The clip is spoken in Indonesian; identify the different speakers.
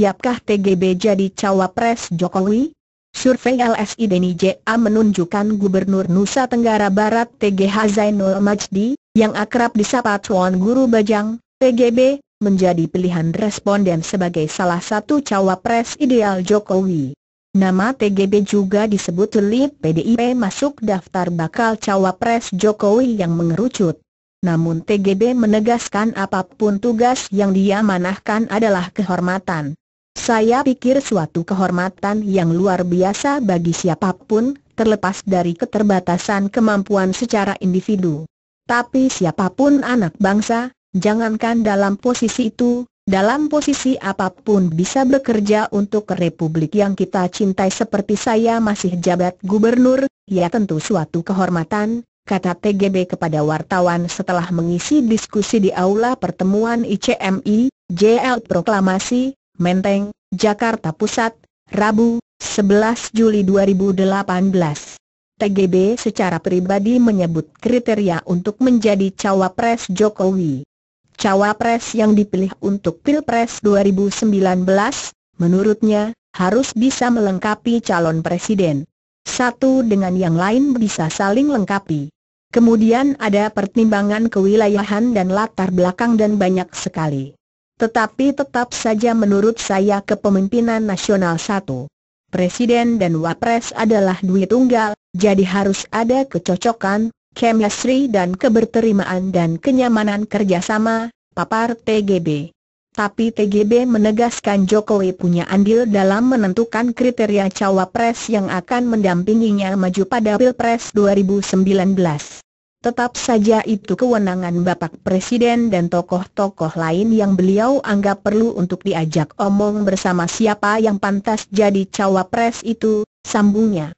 Speaker 1: siapkah TGB jadi cawapres Jokowi? Survei LSI Deni JA menunjukkan Gubernur Nusa Tenggara Barat TGH Hazainul Majdi, yang akrab disapa Tuan Guru Bajang, TGB, menjadi pilihan responden sebagai salah satu cawapres ideal Jokowi. Nama TGB juga disebut oleh PDIP masuk daftar bakal cawapres Jokowi yang mengerucut. Namun TGB menegaskan apapun tugas yang dia manahkan adalah kehormatan. Saya pikir suatu kehormatan yang luar biasa bagi siapapun, terlepas dari keterbatasan kemampuan secara individu. Tapi siapapun anak bangsa, jangankan dalam posisi itu, dalam posisi apapun bisa bekerja untuk republik yang kita cintai seperti saya masih jabat gubernur, ya tentu suatu kehormatan, kata TGB kepada wartawan setelah mengisi diskusi di aula pertemuan ICMI, JL proklamasi, Menteng, Jakarta Pusat, Rabu, 11 Juli 2018. TGB secara pribadi menyebut kriteria untuk menjadi cawapres Jokowi. Cawapres yang dipilih untuk Pilpres 2019, menurutnya, harus bisa melengkapi calon presiden. Satu dengan yang lain bisa saling lengkapi. Kemudian ada pertimbangan kewilayahan dan latar belakang dan banyak sekali. Tetapi tetap saja menurut saya kepemimpinan nasional satu. Presiden dan Wapres adalah duit tunggal, jadi harus ada kecocokan, chemistry dan keberterimaan dan kenyamanan kerjasama, papar TGB. Tapi TGB menegaskan Jokowi punya andil dalam menentukan kriteria cawapres yang akan mendampinginya maju pada Pilpres 2019. Tetap saja itu kewenangan Bapak Presiden dan tokoh-tokoh lain yang beliau anggap perlu untuk diajak omong bersama siapa yang pantas jadi cawapres itu, sambungnya.